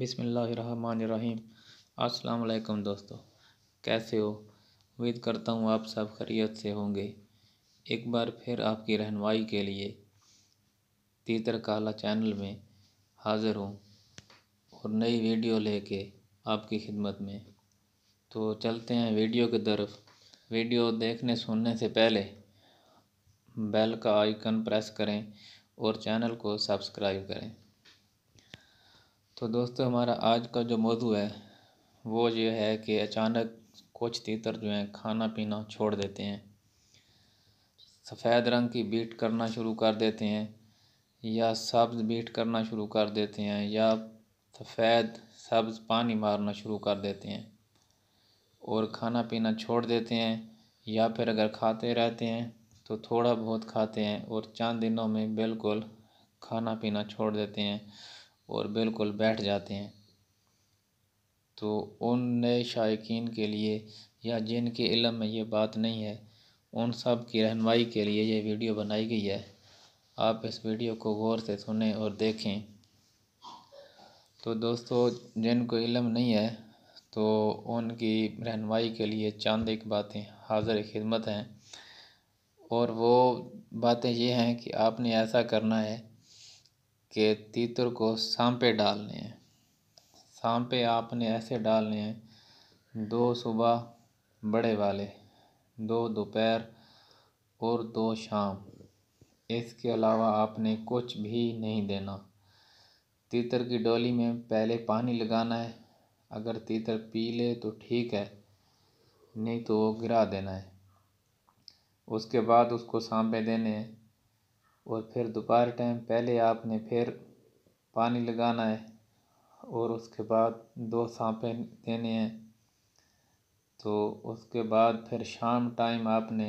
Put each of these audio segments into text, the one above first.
बिसमीम अस्सलाम दोस्तों कैसे हो उम्मीद करता हूँ आप सब खरीत से होंगे एक बार फिर आपकी रहनमाई के लिए तीतर काला चैनल में हाज़िर हूँ और नई वीडियो लेके आपकी खिदमत में तो चलते हैं वीडियो की तरफ वीडियो देखने सुनने से पहले बेल का आइकन प्रेस करें और चैनल को सब्सक्राइब करें तो दोस्तों हमारा आज का जो मौजू है वो ये है कि अचानक कुछ तीतर जो हैं खाना पीना छोड़ देते हैं सफ़ेद रंग की बीट करना शुरू कर देते हैं या सब्ज़ बीट करना शुरू कर देते हैं या सफ़ेद सब्ज़ पानी मारना शुरू कर देते हैं और खाना पीना छोड़ देते हैं या फिर अगर खाते रहते हैं तो थोड़ा बहुत खाते हैं और चंद दिनों में बिल्कुल खाना पीना छोड़ देते हैं और बिल्कुल बैठ जाते हैं तो उन नए शायकीन के लिए या जिनके इलम में ये बात नहीं है उन सब की रहनमाई के लिए ये वीडियो बनाई गई है आप इस वीडियो को गौर से सुने और देखें तो दोस्तों जिनको इलम नहीं है तो उनकी रहनमाई के लिए चंद एक बातें हाजिर खिदमत हैं और वो बातें ये हैं कि आपने ऐसा करना है के तीतर को सांपे डालने हैं सांपे आपने ऐसे डालने हैं दो सुबह बड़े वाले दो दोपहर और दो शाम इसके अलावा आपने कुछ भी नहीं देना तीतर की डोली में पहले पानी लगाना है अगर तीतर पी ले तो ठीक है नहीं तो वो गिरा देना है उसके बाद उसको सांपे देने हैं और फिर दोपहर टाइम पहले आपने फिर पानी लगाना है और उसके बाद दो सांपे देने हैं तो उसके बाद फिर शाम टाइम आपने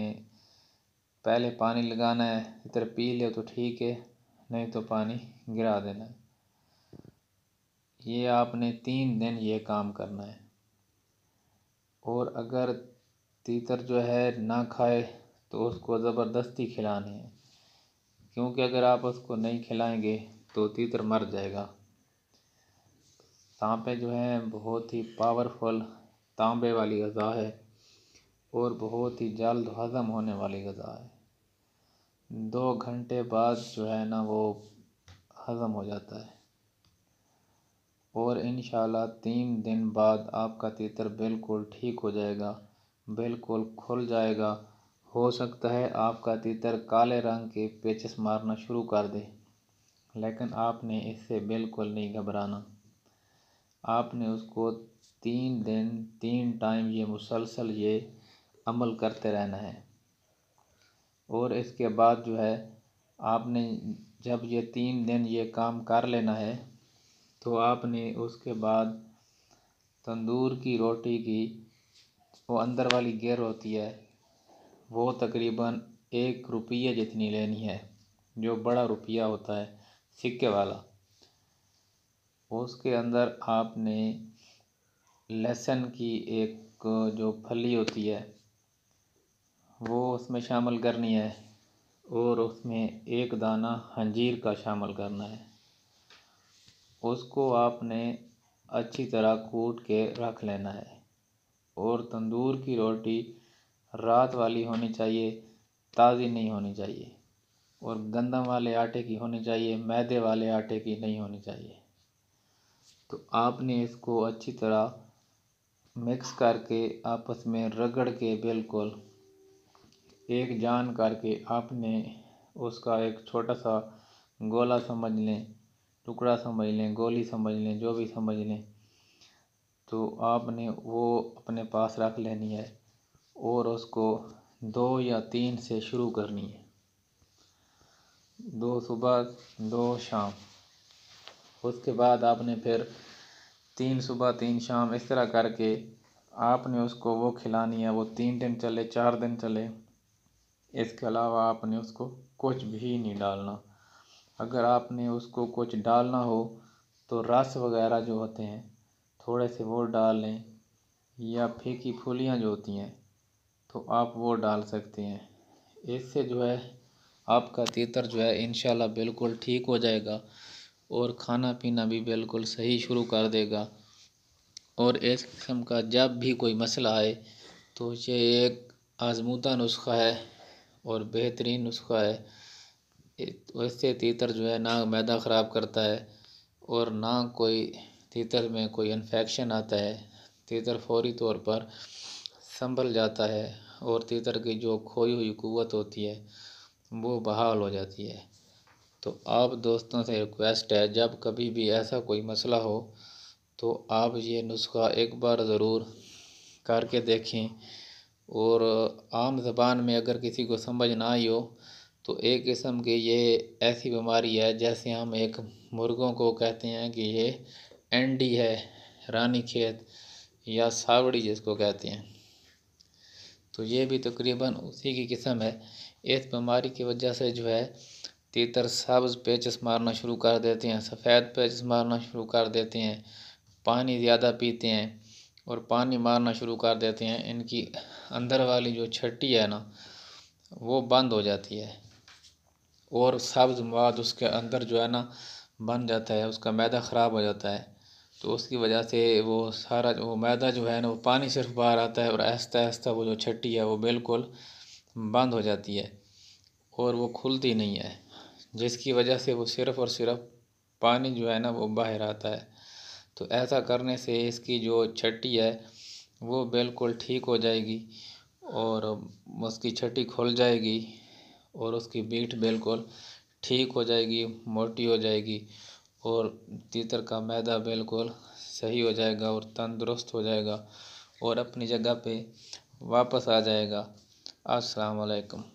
पहले पानी लगाना है इधर पी ले तो ठीक है नहीं तो पानी गिरा देना है ये आपने तीन दिन ये काम करना है और अगर तीतर जो है ना खाए तो उसको ज़बरदस्ती खिलानी है क्योंकि अगर आप उसको नहीं खिलाएंगे तो तीतर मर जाएगा सांपे जो हैं बहुत ही पावरफुल तांबे वाली गज़ा है और बहुत ही जल्द हज़म होने वाली गज़ा है दो घंटे बाद जो है ना वो हज़म हो जाता है और इन तीन दिन बाद आपका तीतर बिल्कुल ठीक हो जाएगा बिल्कुल खुल जाएगा हो सकता है आपका तीतर काले रंग के पेचस मारना शुरू कर दे लेकिन आपने इससे बिल्कुल नहीं घबराना आपने उसको तीन दिन तीन टाइम ये मुसलसल ये अमल करते रहना है और इसके बाद जो है आपने जब ये तीन दिन ये काम कर लेना है तो आपने उसके बाद तंदूर की रोटी की वो अंदर वाली गेर होती है वो तकरीबन एक रुपये जितनी लेनी है जो बड़ा रुपया होता है सिक्के वाला उसके अंदर आपने लहसुन की एक जो फली होती है वो उसमें शामिल करनी है और उसमें एक दाना हंजीर का शामिल करना है उसको आपने अच्छी तरह कूट के रख लेना है और तंदूर की रोटी रात वाली होनी चाहिए ताज़ी नहीं होनी चाहिए और गंदम वाले आटे की होनी चाहिए मैदे वाले आटे की नहीं होनी चाहिए तो आपने इसको अच्छी तरह मिक्स करके आपस में रगड़ के बिल्कुल एक जान करके आपने उसका एक छोटा सा गोला समझ लें टुकड़ा समझ लें गोली समझ लें जो भी समझ लें तो आपने वो अपने पास रख लेनी है और उसको दो या तीन से शुरू करनी है दो सुबह दो शाम उसके बाद आपने फिर तीन सुबह तीन शाम इस तरह करके आपने उसको वो खिलानी है वो तीन दिन चले चार दिन चले इसके अलावा आपने उसको कुछ भी नहीं डालना अगर आपने उसको कुछ डालना हो तो रस वगैरह जो होते हैं थोड़े से वो डाल लें या फीकी फूलियाँ जो होती हैं तो आप वो डाल सकते हैं इससे जो है आपका तीतर जो है इन बिल्कुल ठीक हो जाएगा और खाना पीना भी बिल्कुल सही शुरू कर देगा और इस किस्म का जब भी कोई मसला आए तो ये एक आजमूदा नुस्खा है और बेहतरीन नुस्खा है तो इससे तीतर जो है ना मैदा ख़राब करता है और ना कोई तीतर में कोई इन्फेक्शन आता है तीतर फौरी तौर पर संभल जाता है और तीतर की जो खोई हुई कुत होती है वो बहाल हो जाती है तो आप दोस्तों से रिक्वेस्ट है जब कभी भी ऐसा कोई मसला हो तो आप ये नुस्खा एक बार ज़रूर करके देखें और आम ज़बान में अगर किसी को समझ ना आई हो तो एक किस्म की ये ऐसी बीमारी है जैसे हम एक मुर्गों को कहते हैं कि ये एंडी है रानी खेत या सावड़ी जिसको कहते हैं तो ये भी तकरीबन उसी की किस्म है इस बीमारी की वजह से जो है तीतर सब्ज़ पेचस मारना शुरू कर देते हैं सफ़ेद पेचस मारना शुरू कर देते हैं पानी ज़्यादा पीते हैं और पानी मारना शुरू कर देते हैं इनकी अंदर वाली जो छट्टी है ना वो बंद हो जाती है और सब्ज़ मवाद उसके अंदर जो है ना बन जाता है उसका मैदा ख़राब हो जाता है तो उसकी वजह से वो सारा वो मैदा जो है ना वो पानी सिर्फ बाहर आता है और आहिस्ता आहिस्ता वो जो छट्टी है वो बिल्कुल बंद हो जाती है और वो खुलती नहीं है जिसकी वजह से वो सिर्फ़ और सिर्फ पानी जो है ना वो बाहर आता है तो ऐसा करने से इसकी जो छट्टी है वो बिल्कुल ठीक हो जाएगी और उसकी छट्टी खुल जाएगी और उसकी बीट बिल्कुल ठीक हो जाएगी मोटी हो जाएगी और तीतर का मैदा बिल्कुल सही हो जाएगा और तंदुरुस्त हो जाएगा और अपनी जगह पे वापस आ जाएगा अस्सलाम वालेकुम